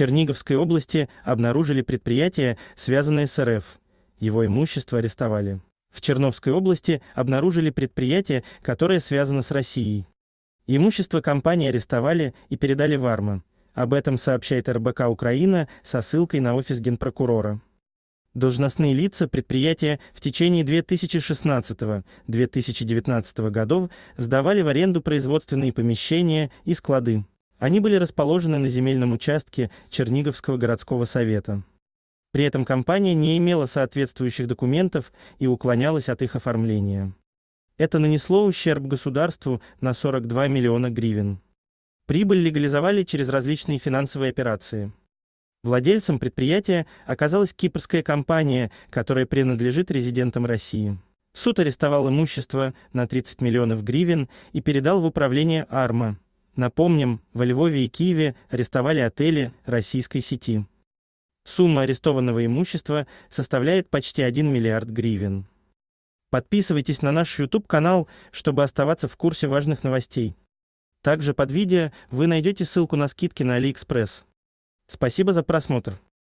Черниговской области обнаружили предприятие, связанное с РФ. Его имущество арестовали. В Черновской области обнаружили предприятие, которое связано с Россией. Имущество компании арестовали и передали в Арма. Об этом сообщает РБК Украина со ссылкой на офис генпрокурора. Должностные лица предприятия в течение 2016-2019 годов сдавали в аренду производственные помещения и склады. Они были расположены на земельном участке Черниговского городского совета. При этом компания не имела соответствующих документов и уклонялась от их оформления. Это нанесло ущерб государству на 42 миллиона гривен. Прибыль легализовали через различные финансовые операции. Владельцем предприятия оказалась кипрская компания, которая принадлежит резидентам России. Суд арестовал имущество на 30 миллионов гривен и передал в управление Арма. Напомним, во Львове и Киеве арестовали отели российской сети. Сумма арестованного имущества составляет почти 1 миллиард гривен. Подписывайтесь на наш YouTube-канал, чтобы оставаться в курсе важных новостей. Также под видео вы найдете ссылку на скидки на AliExpress. Спасибо за просмотр.